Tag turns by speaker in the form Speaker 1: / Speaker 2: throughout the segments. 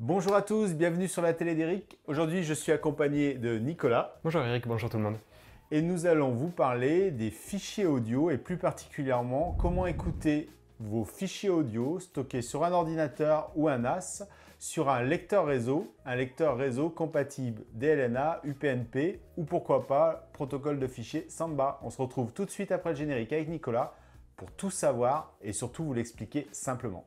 Speaker 1: Bonjour à tous, bienvenue sur la télé d'Eric. Aujourd'hui, je suis accompagné de Nicolas. Bonjour Eric, bonjour tout le monde. Et nous allons vous parler des fichiers audio et plus particulièrement comment écouter vos fichiers audio stockés sur un ordinateur ou un NAS sur un lecteur réseau, un lecteur réseau compatible DLNA, UPnP ou pourquoi pas protocole de fichiers Samba. On se retrouve tout de suite après le générique avec Nicolas pour tout savoir et surtout vous l'expliquer simplement.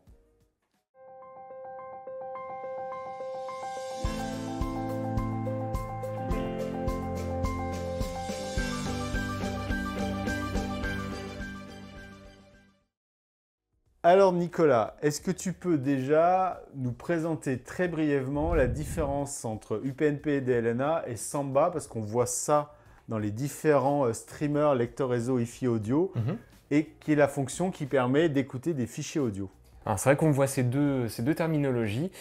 Speaker 1: Alors Nicolas, est-ce que tu peux déjà nous présenter très brièvement la différence entre UPnP et DLNA et Samba parce qu'on voit ça dans les différents euh, streamers, lecteurs réseau IFI audio mm-hmm. et qui est la fonction
Speaker 2: qui permet d'écouter des fichiers audio. Hein, c'est vrai qu'on voit ces deux, ces deux terminologies.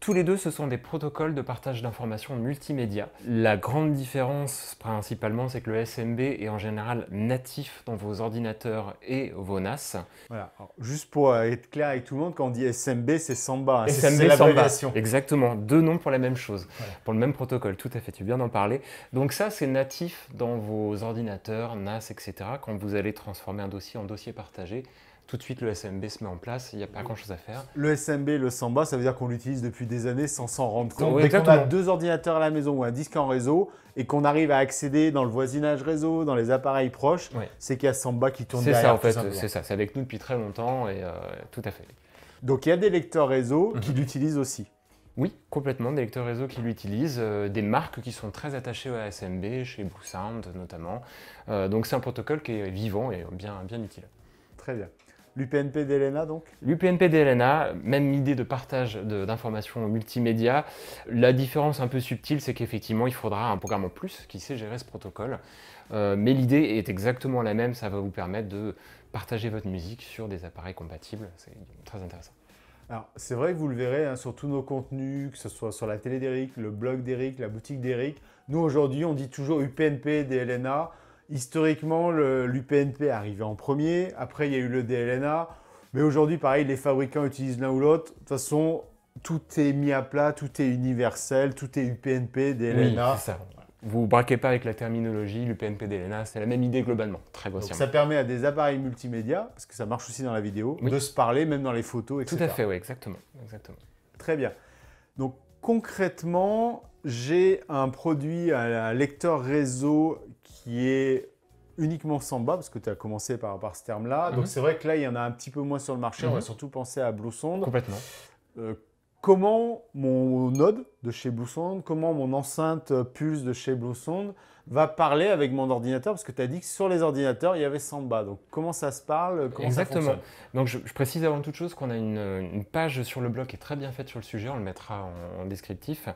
Speaker 2: Tous les deux, ce sont des protocoles de partage d'informations multimédia. La grande différence, principalement, c'est que le SMB est en général natif dans vos ordinateurs et vos NAS. Voilà.
Speaker 1: juste pour euh, être clair avec tout le monde, quand on dit SMB, c'est Samba.
Speaker 2: Hein, c'est SMB, Samba. Exactement. Deux noms pour la même chose, pour le même protocole. Tout à fait. Tu viens d'en parler. Donc ça, c'est natif dans vos ordinateurs, NAS, etc. Quand vous allez transformer un dossier en dossier partagé, tout de suite le SMB se met en place, il n'y a pas grand chose à faire.
Speaker 1: Le SMB, le Samba, ça veut dire qu'on l'utilise depuis des années sans s'en rendre compte. Dès qu'on a deux ordinateurs à la maison ou un disque en réseau et qu'on arrive à accéder dans le voisinage réseau, dans les appareils proches, c'est qu'il y a Samba qui tourne derrière. C'est ça en fait, c'est
Speaker 2: ça, c'est avec nous depuis très longtemps et euh, tout à fait. Donc il y a des lecteurs réseau mhm. qui l'utilisent aussi. Oui, complètement, des lecteurs réseau qui l'utilisent, euh, des marques qui sont très attachées au SMB, chez Blue notamment. Euh, donc c'est un protocole qui est vivant et bien, bien utile. Très bien.
Speaker 1: L'UPNP d'Elena donc
Speaker 2: L'UPNP d'Elena, même idée de partage d'informations multimédia. La différence un peu subtile, c'est qu'effectivement, il faudra un programme en plus qui sait gérer ce protocole. Euh, mais l'idée est exactement la même, ça va vous permettre de partager votre musique sur des appareils compatibles. C'est très intéressant.
Speaker 1: Alors, c'est vrai que vous le verrez hein, sur tous nos contenus, que ce soit sur la télé d'Eric, le blog d'Eric, la boutique d'Eric. Nous, aujourd'hui, on dit toujours UPNP, d'Elena historiquement, l'UPNP est arrivé en premier. Après, il y a eu le DLNA. Mais aujourd'hui, pareil, les fabricants utilisent l'un ou l'autre. De toute façon, tout est mis à plat, tout est universel, tout est UPNP, DLNA. Oui, ça.
Speaker 2: Vous braquez pas avec la
Speaker 1: terminologie, l'UPNP, DLNA, c'est la même idée globalement, très grossièrement. Donc ça permet à des appareils multimédia, parce que ça marche aussi dans la vidéo, de se parler, même dans les photos, etc. Tout à fait, oui, exactement. exactement. Très bien. Donc concrètement, j'ai un produit, un lecteur réseau qui est uniquement Samba, parce que tu as commencé par, par ce terme-là. Mhm. Donc c'est vrai que là, il y en a un petit peu moins sur le marché. On va mhm. surtout penser à Blue Complètement. Euh, comment mon node de chez Blue comment mon enceinte Pulse de chez Blue va parler avec mon ordinateur parce que tu as dit que sur les ordinateurs, il y avait Samba. Donc comment ça se parle Exactement.
Speaker 2: Donc je, précise avant toute chose qu'on a une, page sur le blog qui est très bien faite sur le sujet, on le mettra en, descriptif.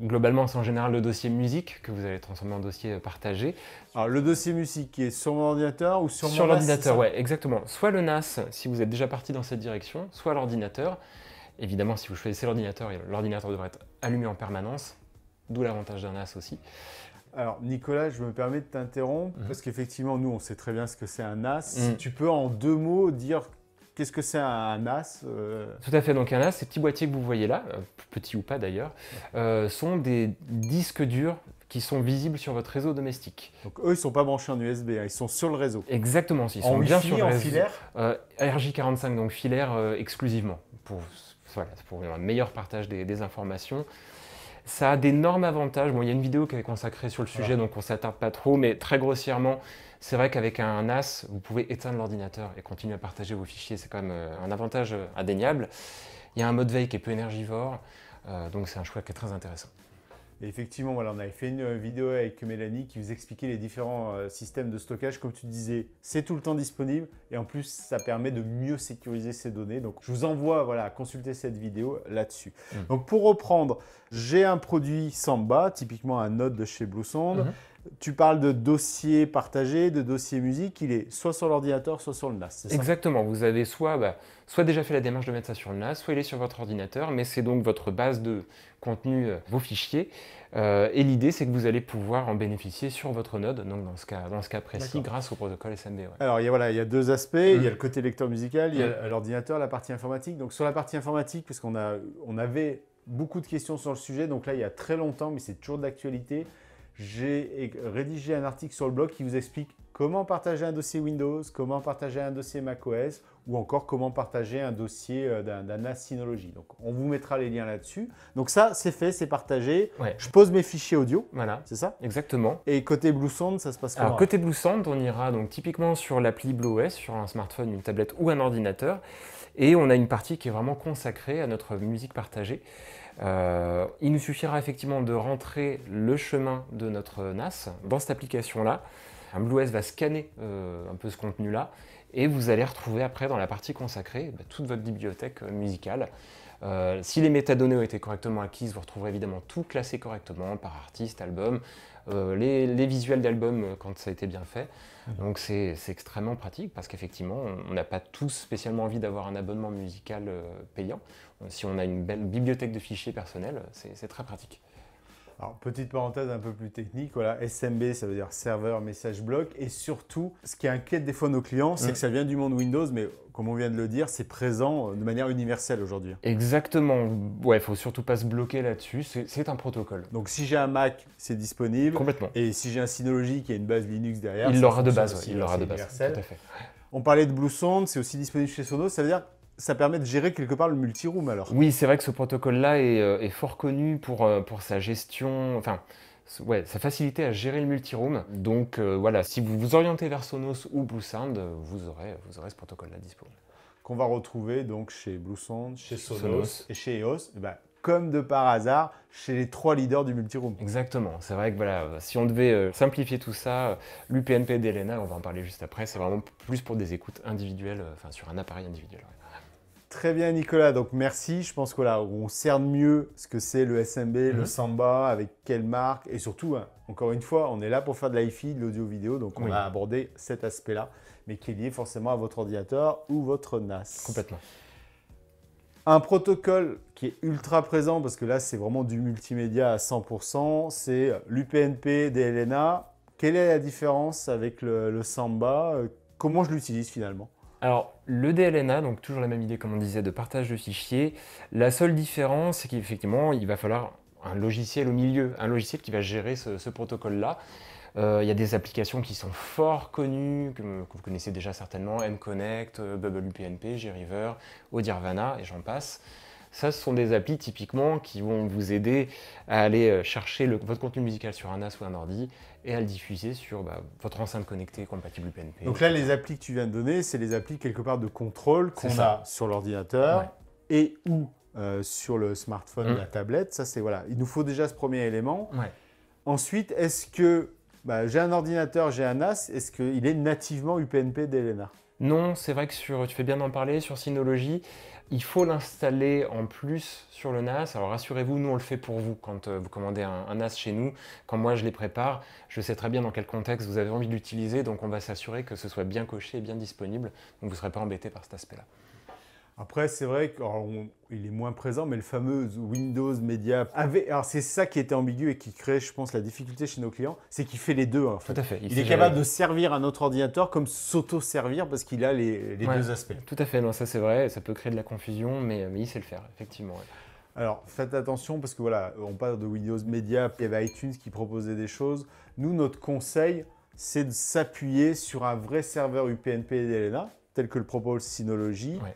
Speaker 2: Globalement, c'est en général le dossier musique que vous allez transformer en dossier euh, partagé. Alors le dossier musique qui est sur mon ordinateur ou sur, mon sur l'ordinateur, ouais, exactement. Soit le NAS si vous êtes déjà parti dans cette direction, soit l'ordinateur. Évidemment, si vous choisissez l'ordinateur, l'ordinateur devrait être allumé en permanence, d'où l'avantage d'un NAS aussi. Alors, Nicolas, je me
Speaker 1: permets de t'interrompre mhm. parce qu'effectivement, nous, on sait très bien ce que c'est un as. Mhm. Si tu peux, en deux mots, dire
Speaker 2: Qu'est-ce que c'est un AS euh, Tout à fait, donc un AS, ces petits boîtiers que vous voyez là, euh, petits ou pas d'ailleurs, euh, sont des disques durs qui sont visibles sur votre réseau domestique. Donc eux, ils ne sont pas branchés en USB, hein, ils sont sur le réseau. Exactement, ils sont bien sur le réseau. En filaire RJ45, donc filaire exclusivement, pour, un meilleur partage des informations. Ça a d'énormes avantages. Bon, il y a une vidéo qui est consacrée sur le sujet, donc on s'attarde pas trop, mais très grossièrement, c'est vrai qu'avec un NAS, vous pouvez éteindre l'ordinateur et continuer à partager vos fichiers. C'est quand même euh, un avantage euh, indéniable. Il y a un mode veille qui est peu énergivore, euh, donc c'est un choix qui est très intéressant
Speaker 1: effectivement, voilà, on avait fait une euh, vidéo avec Mélanie qui vous expliquait les différents euh, systèmes de stockage. Comme tu disais, c'est tout le temps disponible et en plus, ça permet de mieux sécuriser ces données. Donc, je vous envoie voilà, à consulter cette vidéo là-dessus. Mmh. Donc, pour reprendre, j'ai un produit Samba, typiquement un node de chez Blue mmh tu parles de dossier partagé, de dossier musique, il est soit sur l'ordinateur, soit sur le NAS. Ça Exactement,
Speaker 2: vous avez soit, bah, soit déjà fait la démarche de mettre ça sur le NAS, soit il est sur votre ordinateur, mais c'est donc votre base de contenu, euh, vos fichiers. Euh, et l'idée, c'est que vous allez pouvoir en bénéficier sur votre node, donc dans ce cas, dans ce cas précis, grâce au protocole SMB.
Speaker 1: Alors il y, a, voilà, il y a deux aspects, il y a mmh. le côté lecteur musical, il y a mmh. l'ordinateur, la partie informatique. Donc sur la partie informatique, puisqu'on on avait beaucoup de questions sur le sujet, donc là il y a très longtemps, mais c'est toujours l'actualité, j'ai rédigé un article sur le blog qui vous explique comment partager un dossier Windows, comment partager un dossier macOS ou encore comment partager un dossier euh, d'un Synology. Donc, on vous mettra les liens là-dessus.
Speaker 2: Donc ça, c'est fait, c'est partagé. Je pose mes fichiers audio. Voilà. C'est ça Exactement. Et côté Blue Sound, ça se passe comment Alors, côté Blue Sound, on ira donc typiquement sur l'appli BlueOS, sur un smartphone, une tablette ou un ordinateur. Et on a une partie qui est vraiment consacrée à notre musique partagée. Euh, il nous suffira effectivement de rentrer le chemin de notre NAS dans cette application-là. Un Blues va scanner euh, un peu ce contenu-là et vous allez retrouver après dans la partie consacrée bah, toute votre bibliothèque euh, musicale. si les métadonnées ont été correctement acquises, vous retrouverez évidemment tout classé correctement par artiste, album, les, les, visuels d'album quand ça a été bien fait. Donc c'est extrêmement pratique parce qu'effectivement, on n'a pas tous spécialement envie d'avoir un abonnement musical payant si on a une belle bibliothèque de fichiers personnels, c'est très pratique. Alors, petite parenthèse un peu plus technique, voilà, SMB, ça veut dire
Speaker 1: serveur, message bloc, et surtout, ce qui inquiète des fois nos clients, c'est mm. que ça vient du monde Windows, mais comme on vient de le dire, c'est présent euh, de manière universelle aujourd'hui.
Speaker 2: Exactement, ouais, faut surtout pas se
Speaker 1: bloquer là-dessus, c'est un protocole. Donc, si j'ai un Mac, c'est disponible. Complètement. Et si j'ai un Synology qui a une base Linux derrière, il l'aura de base, aussi, il l'aura de base, tout à fait. On parlait de Blue c'est aussi disponible chez Sonos, ça veut dire ça permet de gérer quelque part le multiroom alors.
Speaker 2: Oui, c'est vrai que ce protocole-là est, euh, fort connu pour, euh, pour sa gestion, enfin, ouais, sa facilité à gérer le multi-room. Donc euh, voilà, si vous vous orientez vers Sonos ou Blue vous aurez, vous aurez ce protocole-là disponible. Qu'on va retrouver donc chez Blue chez Sonos, et chez EOS. Eh ben, comme de par hasard, chez les trois leaders du multi-room. Exactement. C'est vrai que voilà, si on devait simplifier tout ça, l'UPNP d'Elena, on va en parler juste après, c'est vraiment plus pour des écoutes individuelles, enfin sur un appareil individuel. Très
Speaker 1: bien Nicolas, donc merci. Je pense qu'on on cerne mieux ce que c'est le SMB, le mhm. Samba, avec quelle marque. Et surtout, hein, encore une fois, on est là pour faire de l'IFI, de l'audio-vidéo, donc on a abordé cet aspect-là, mais qui est lié forcément à votre ordinateur ou votre NAS. Complètement. Un protocole qui est ultra présent, parce que là c'est vraiment du multimédia à 100%, c'est l'UPNP DLNA. Quelle est la différence avec le, le Samba euh, Comment je l'utilise finalement
Speaker 2: alors, le DLNA, donc toujours la même idée, comme on disait, de partage de fichiers. La seule différence, c'est qu'effectivement, il va falloir un logiciel au milieu, un logiciel qui va gérer ce, protocole-là. Euh, il y a des applications qui sont fort connues, que, vous connaissez déjà certainement, Mconnect, connect euh, g JRiver, Odirvana, et j'en passe. Ça, ce sont des applis typiquement qui vont vous aider à aller euh, chercher votre contenu musical sur un NAS ou un ordi et à le diffuser sur bah, votre enceinte connectée compatible UPnP. Donc là, les
Speaker 1: applis que tu viens de donner, c'est les applis quelque part de contrôle qu'on a sur l'ordinateur et ou euh, sur le smartphone, ou la mm. tablette. Ça, c'est voilà. Il nous faut déjà ce premier élément. Ensuite, est-ce que bah, j'ai un ordinateur, j'ai un NAS, est-ce qu'il est nativement UPnP d'Elena
Speaker 2: non, c'est vrai que tu fais bien d'en parler, sur Synology, il faut l'installer en plus sur le NAS. Alors rassurez-vous, nous on le fait pour vous quand euh, vous commandez un, un, NAS chez nous. Quand moi je les prépare, je sais très bien dans quel contexte vous avez envie de l'utiliser, donc on va s'assurer que ce soit bien coché et bien disponible. Donc vous ne serez pas embêté par cet aspect-là.
Speaker 1: Après, c'est vrai qu'il est moins présent, mais le fameux Windows Media avait. Alors, c'est ça qui était ambigu et qui crée, je pense, la difficulté chez nos clients, c'est qu'il fait les deux. Tout
Speaker 2: à fait. Il, est capable de servir un autre ordinateur comme s'auto-servir parce qu'il a les, deux aspects. Tout à fait, non, ça c'est vrai, ça peut créer de la confusion, mais, il sait le faire, effectivement. Alors, faites attention parce que voilà,
Speaker 1: on parle de Windows Media, il y avait iTunes qui proposait des choses. Nous, notre conseil, c'est de s'appuyer sur un vrai serveur UPnP et DLNA, tel que le propose Synology. Ouais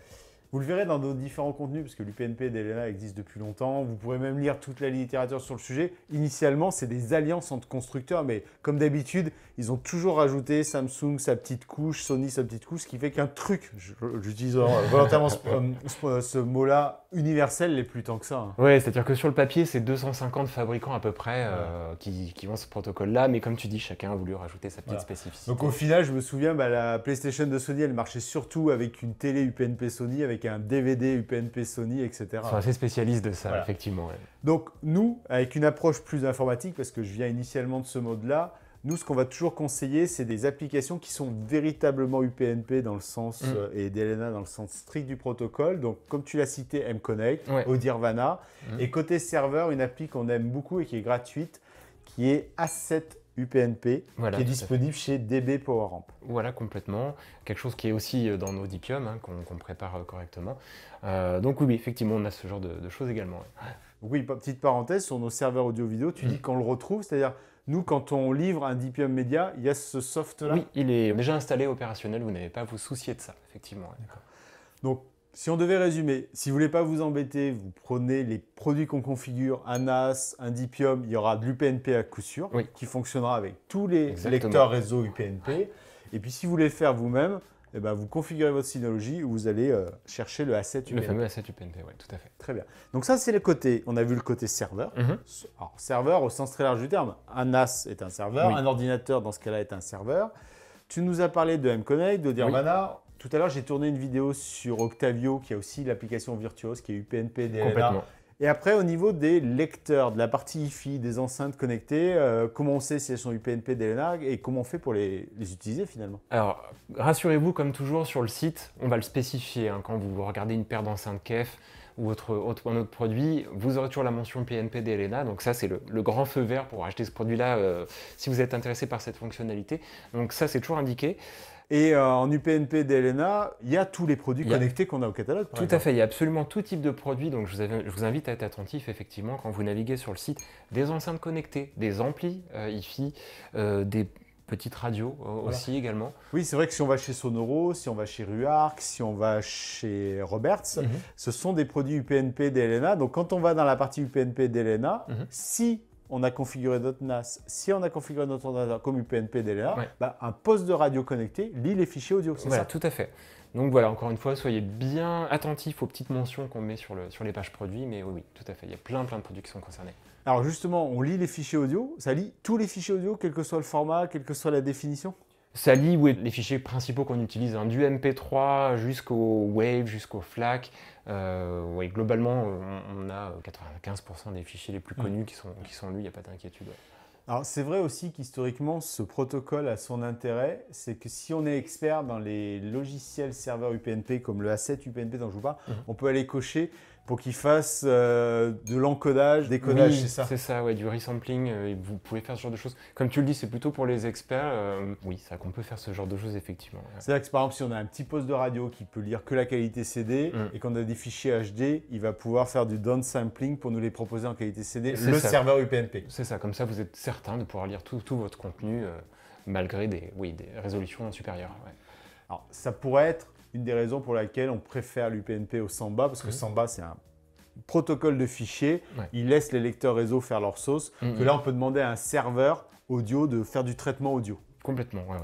Speaker 1: vous le verrez dans nos différents contenus, parce que l'UPNP d'Elena existe depuis longtemps. Vous pourrez même lire toute la littérature sur le sujet. Initialement, c'est des alliances entre constructeurs, mais comme d'habitude, ils ont toujours ajouté Samsung sa petite couche, Sony sa petite couche, ce qui fait qu'un truc, j'utilise euh, volontairement ce euh, euh, mot-là universel les plus tant que ça. Hein.
Speaker 2: Ouais, c'est-à-dire que sur le papier, c'est 250 fabricants à peu près euh, qui, qui, ont ce protocole-là, mais comme tu dis, chacun a voulu rajouter sa petite spécificité. Donc au
Speaker 1: final, je me souviens, bah, la PlayStation de Sony, elle marchait surtout avec une télé UPnP Sony, avec un DVD UPnP Sony, etc. Ils sont assez spécialistes de ça, effectivement. Donc nous, avec une approche plus informatique, parce que je viens initialement de ce mode-là, nous, ce qu'on va toujours conseiller, c'est des applications qui sont véritablement UPnP dans le sens, mm. euh, et Delena dans le sens strict du protocole. Donc, comme tu l'as cité, mConnect, connect Odirvana. Mm. Et côté serveur, une appli qu'on aime beaucoup et qui est gratuite, qui est Asset UPnP, qui est disponible
Speaker 2: chez DB PowerAmp. Voilà, complètement. Quelque chose qui est aussi euh, dans nos diplômes, hein, qu'on prépare euh, correctement. donc oui, effectivement, on a ce genre de, choses également. Oui,
Speaker 1: petite parenthèse, sur nos serveurs audio-vidéo, tu mm. dis qu'on le retrouve, c'est-à-dire nous, quand on livre un Dipium Media,
Speaker 2: il y a ce soft-là Oui, il est déjà installé, opérationnel, vous n'avez pas à vous soucier de ça, effectivement.
Speaker 1: Donc, si on devait résumer, si vous voulez pas vous embêter, vous prenez les produits qu'on configure, un NAS, un Dipium, il y aura de l'UPnP à coup sûr, qui fonctionnera avec tous les lecteurs réseau UPnP. Et puis si vous voulez faire vous-même, eh ben, vous configurez votre Synology ou vous allez euh, chercher le asset UPnP. Le fameux asset
Speaker 2: UPnP, oui, tout à
Speaker 1: fait. Très bien. Donc ça, c'est le côté, on a vu le côté serveur. Mhm. serveur au sens très large du terme. Un NAS est un serveur, un
Speaker 2: ordinateur, dans
Speaker 1: ce cas-là, est un serveur. Tu nous as parlé de mConnect, de Dirvana. Tout à l'heure, j'ai tourné une vidéo sur Octavio, qui a aussi l'application Virtuoso, qui est UPnP, DLNA. Complètement. Et après, au niveau des lecteurs, de la partie hi-fi, des enceintes connectées, euh, comment on sait si elles sont UPnP, DLNA et comment on fait pour les, utiliser finalement
Speaker 2: Alors, rassurez-vous, comme toujours, sur le site, on va le spécifier. Hein. quand vous regardez une paire d'enceintes KEF ou autre, un autre produit, vous aurez toujours la mention PNP d'Elena. Donc ça, c'est le, grand feu vert pour acheter ce produit-là euh, si vous êtes intéressé par cette fonctionnalité. Donc ça, c'est toujours indiqué. Et euh, en UPNP d'Elena, il y a tous les produits
Speaker 1: connectés qu'on a au catalogue.
Speaker 2: tout à fait, il y a absolument tout type de produits. Donc je vous, vous, invite à être attentif, effectivement, quand vous naviguez sur le site, des enceintes connectées, des amplis euh, IFI, euh, des petites radios euh, aussi également.
Speaker 1: Oui, c'est vrai que si on va chez Sonoro, si on va chez Ruark, si on va chez Roberts, mhm. ce sont des produits UPNP d'Elena. Donc quand on va dans la partie UPNP d'Elena, mhm. si on a configuré notre NAS, si on a configuré notre ordinateur comme UPnP
Speaker 2: dès bah, un poste de radio connecté lit les fichiers audio. C'est voilà, tout à fait. Donc voilà, encore une fois, soyez bien attentifs aux petites mentions qu'on met sur, les pages produits, mais oui, tout à fait, il y a plein plein de produits qui sont concernés. Alors justement, on lit les fichiers audio, ça lit tous les fichiers audio, quel que soit le format, quelle que soit la définition ça lit les fichiers principaux qu'on utilise, hein, du MP3 jusqu'au WAVE, jusqu'au FLAC, euh, globalement, on, a 95% euh, des fichiers les plus mm. connus qui sont, qui sont lus, il n'y a pas d'inquiétude.
Speaker 1: Alors c'est vrai aussi qu'historiquement, ce protocole a son intérêt, c'est que si on est expert dans les logiciels serveurs UPnP comme le asset UPnP dont je vous parle, mm-hmm. on peut aller cocher pour qu'il fasse euh, de l'encodage,
Speaker 2: décodage, c'est ça C'est ça, ouais, du resampling. Euh, vous pouvez faire ce genre de choses. Comme tu le dis, c'est plutôt pour les experts. Euh, oui, c'est vrai qu'on peut faire ce genre de choses, effectivement. cest vrai que par exemple, si on a un petit poste de radio qui peut lire que
Speaker 1: la qualité CD mm. et qu'on a des fichiers HD, il va pouvoir faire du downsampling pour nous les proposer en
Speaker 2: qualité CD, le serveur UPnP. C'est ça, comme ça vous êtes certain de pouvoir lire tout, votre contenu malgré des, oui, des résolutions supérieures. Alors, ça pourrait être une des raisons pour laquelle
Speaker 1: on préfère l'UPnP au Samba, parce que mmh. Samba, c'est un protocole de fichiers, il laisse les lecteurs réseau faire leur sauce, mmh, que là, mmh. on peut demander à un serveur audio de faire du traitement audio. Complètement, ouais,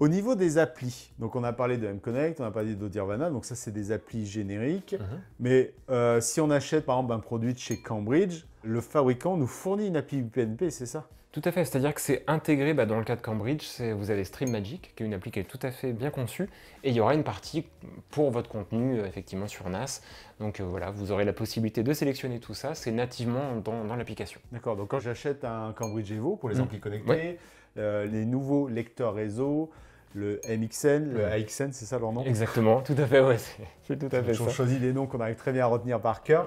Speaker 1: Au niveau des applis, donc on a parlé de M-Connect, on a parlé d'Audirvana, donc ça, c'est des applis génériques. Mais euh, si on achète, par exemple, un produit de chez Cambridge,
Speaker 2: le fabricant nous fournit une appli UPnP, c'est ça tout à fait, c'est-à-dire que c'est intégré bah, dans le cas de Cambridge, vous avez Stream Magic, qui est une appli qui est tout à fait bien conçue, et il y aura une partie pour votre contenu, euh, effectivement, sur NAS. Donc euh, voilà, vous aurez la possibilité de sélectionner tout ça, c'est nativement dans, l'application. D'accord, donc quand j'achète un Cambridge Evo, pour les mmh. amplis connectés, euh, les
Speaker 1: nouveaux lecteurs réseau, le MXN, le mmh. AXN, c'est ça leur nom Exactement, tout à fait, ouais, c'est tout à fait ont choisi des noms qu'on arrive très bien à retenir par cœur.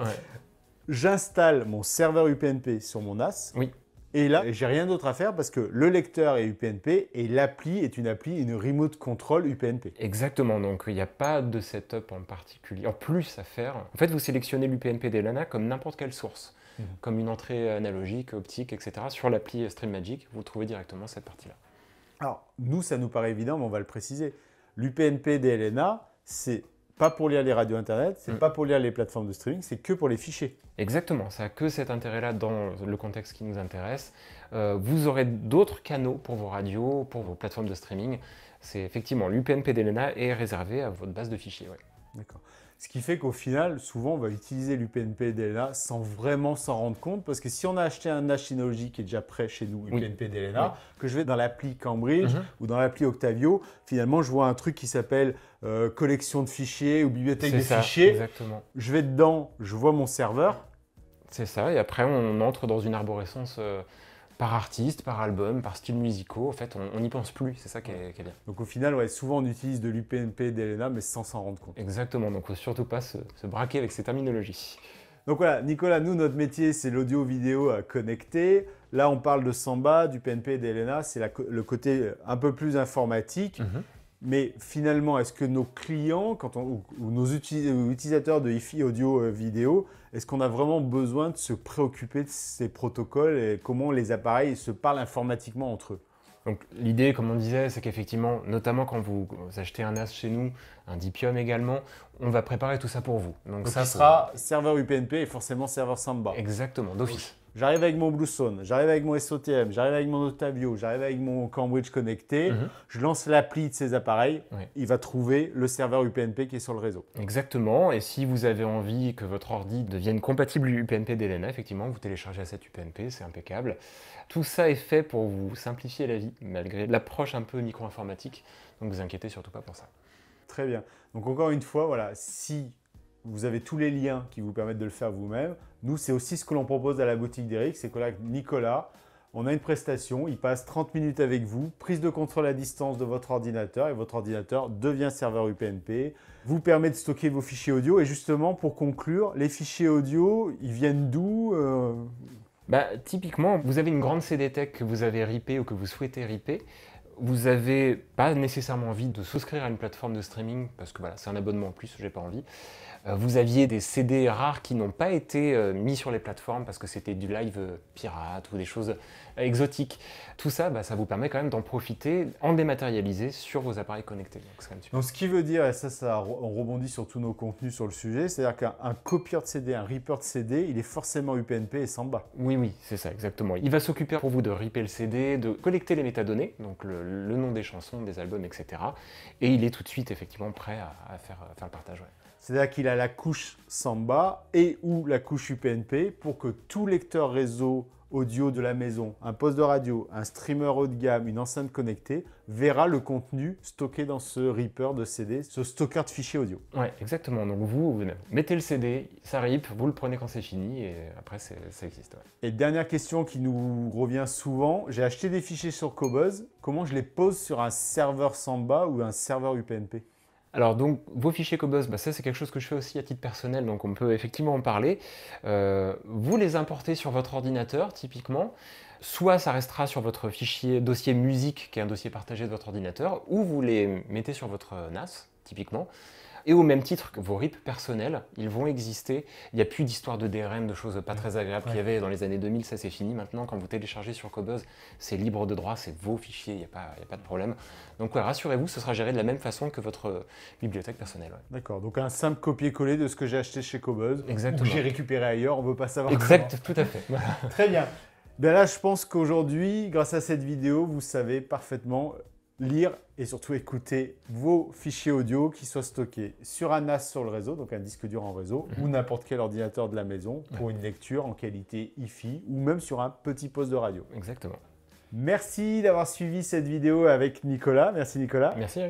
Speaker 1: J'installe mon serveur UPnP sur mon NAS. Oui. Et là, j'ai rien d'autre à faire parce que le lecteur est UPnP
Speaker 2: et l'appli est une appli, une remote control UPnP. Exactement, donc il n'y a pas de setup en particulier, en plus à faire. En fait, vous sélectionnez l'UPnP d'Elana comme n'importe quelle source, mhm. comme une entrée analogique, optique, etc. Sur l'appli Stream Magic, vous trouvez directement cette partie-là. Alors, nous, ça nous paraît évident, mais on va le préciser. L'UPnP d'Elena, c'est pas pour lire les radios internet, c'est mm. pas pour lire les plateformes de streaming, c'est que pour les fichiers. Exactement, ça a que cet intérêt-là dans le contexte qui nous intéresse. Euh, vous aurez d'autres canaux pour vos radios, pour vos plateformes de streaming. C'est effectivement l'UPnP d'Elena est réservé à votre base de fichiers.
Speaker 1: D'accord. Ce qui fait qu'au final, souvent, on va utiliser l'UPnP DLNA sans vraiment s'en rendre compte, parce que si on a acheté un NAS Synology qui est déjà prêt chez nous, UPnP oui. DLNA, que je vais dans l'appli Cambridge mhm. ou dans l'appli Octavio, finalement, je vois un truc qui s'appelle euh, collection de fichiers
Speaker 2: ou bibliothèque de ça, fichiers. Exactement. Je vais dedans, je vois mon serveur. C'est ça, et après, on entre dans une arborescence. Euh, par artiste, par album, par style musicaux. En fait, on n'y pense plus. C'est ça qui est, bien. Donc au final, souvent on utilise de l'UPNP, d'Elena, mais sans s'en rendre compte.
Speaker 1: Exactement. Donc faut surtout pas se, braquer avec ces terminologies. Donc voilà, Nicolas, nous, notre métier, c'est l'audio-vidéo connecté. Là, on parle de Samba, du PNP et d'Elena. C'est le côté euh, un peu plus informatique. Mhm. Mais finalement, est-ce que nos clients quand ou, nos utilisateurs de hi audio euh, vidéo, est-ce qu'on a vraiment besoin de se préoccuper
Speaker 2: de ces protocoles et comment les appareils se parlent informatiquement entre eux donc l'idée, comme on disait, c'est qu'effectivement, notamment quand vous, achetez un NAS chez nous, un Dipium également, on va préparer tout ça pour vous. Donc, ça sera
Speaker 1: serveur UPnP et forcément serveur Samba. Exactement, d'office. J'arrive avec mon Bluesone, j'arrive avec mon SOTM, j'arrive avec mon Otavio, j'arrive avec mon Cambridge
Speaker 2: connecté. Mhm. Je lance l'appli de ces appareils. Il va trouver le serveur UPnP qui est sur le réseau. Exactement. Et si vous avez envie que votre ordi devienne compatible UPnP d'Elena, effectivement, vous téléchargez à cette UPnP, c'est impeccable. Tout ça est fait pour vous simplifier la vie, malgré l'approche un peu micro-informatique. Donc vous inquiétez surtout pas pour ça. Très bien. Donc encore une fois,
Speaker 1: voilà, si vous avez tous les liens qui vous permettent de le faire vous-même. Nous, c'est aussi ce que l'on propose à la boutique d'Eric, c'est que là, Nicolas, on a une prestation, il passe 30 minutes avec vous, prise de contrôle à distance de votre ordinateur et votre ordinateur devient serveur UPnP, vous permet de stocker vos fichiers audio et justement pour conclure, les fichiers audio, ils viennent d'où euh?
Speaker 2: bah, Typiquement, vous avez une grande CD-Tech que vous avez ripée ou que vous souhaitez ripper, vous n'avez pas nécessairement envie de souscrire à une plateforme de streaming parce que voilà, c'est un abonnement en plus, j'ai pas envie. Euh, vous aviez des CD rares qui n'ont pas été euh, mis sur les plateformes parce que c'était du live euh, pirate ou des choses exotiques. Tout ça, bah, ça vous permet quand même d'en profiter en dématérialisé sur vos appareils connectés.
Speaker 1: Donc, ce qui veut dire, et ça, ça rebondit sur tous nos contenus sur le sujet, c'est-à-dire qu'un copieur de CD, un ripper de CD, il est forcément UPnP et
Speaker 2: Samba. Oui, oui, c'est ça, exactement. Il va s'occuper pour vous de ripper le CD, de collecter les métadonnées, donc le, nom des chansons, des albums, etc. Et il est tout de suite effectivement prêt à, faire, le partage.
Speaker 1: C'est-à-dire qu'il a la couche Samba et ou la couche UPnP pour que tout lecteur réseau audio de la maison, un poste de radio, un streamer haut de gamme, une enceinte connectée, verra le contenu stocké dans ce Reaper de CD, ce stocker de fichiers audio. Ouais,
Speaker 2: exactement. Donc vous, vous
Speaker 1: mettez le CD, ça rip, vous le prenez quand c'est fini
Speaker 2: et après ça existe.
Speaker 1: Et dernière question qui nous revient souvent, j'ai acheté des fichiers sur Cobuzz, comment je les
Speaker 2: pose sur un serveur Samba ou un serveur UPnP alors donc vos fichiers Cobos, bah, ça c'est quelque chose que je fais aussi à titre personnel, donc on peut effectivement en parler. Euh, vous les importez sur votre ordinateur typiquement, soit ça restera sur votre fichier dossier musique qui est un dossier partagé de votre ordinateur, ou vous les mettez sur votre NAS typiquement. Et au même titre que vos rips personnels, ils vont exister. Il n'y a plus d'histoire de DRM, de choses pas très agréables qu'il y avait dans les années 2000, ça c'est fini. Maintenant, quand vous téléchargez sur Cobuzz, c'est libre de droit, c'est vos fichiers, il n'y a, pas de problème. Donc rassurez-vous, ce sera géré de la même façon que votre bibliothèque personnelle.
Speaker 1: D'accord, donc un simple copier-coller de ce que j'ai acheté chez Cobuzz, ou que j'ai récupéré ailleurs, on ne veut pas savoir. Exact, tout à fait. très bien. Ben là, je pense qu'aujourd'hui, grâce à cette vidéo, vous savez parfaitement lire et surtout écouter vos fichiers audio qui soient stockés sur un NAS sur le réseau, donc un disque dur en réseau, mhm. ou n'importe quel ordinateur de la maison pour une lecture en qualité hi-fi ou même sur un petit poste de radio. Exactement. Merci d'avoir suivi cette vidéo avec Nicolas. Merci Nicolas. Merci.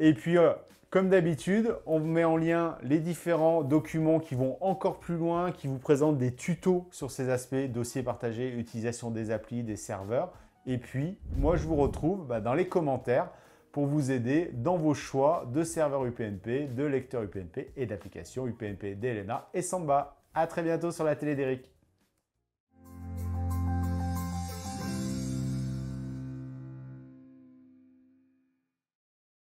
Speaker 1: Et puis, euh, comme d'habitude, on vous met en lien les différents documents qui vont encore plus loin, qui vous présentent des tutos sur ces aspects, dossiers partagés, utilisation des applis, des serveurs. Et puis, moi, je vous retrouve bah, dans les commentaires pour vous aider dans vos choix de serveur UPnP, de lecteurs UPnP et d'applications UPnP d'Elena et Samba. À très bientôt sur la télé d'Eric.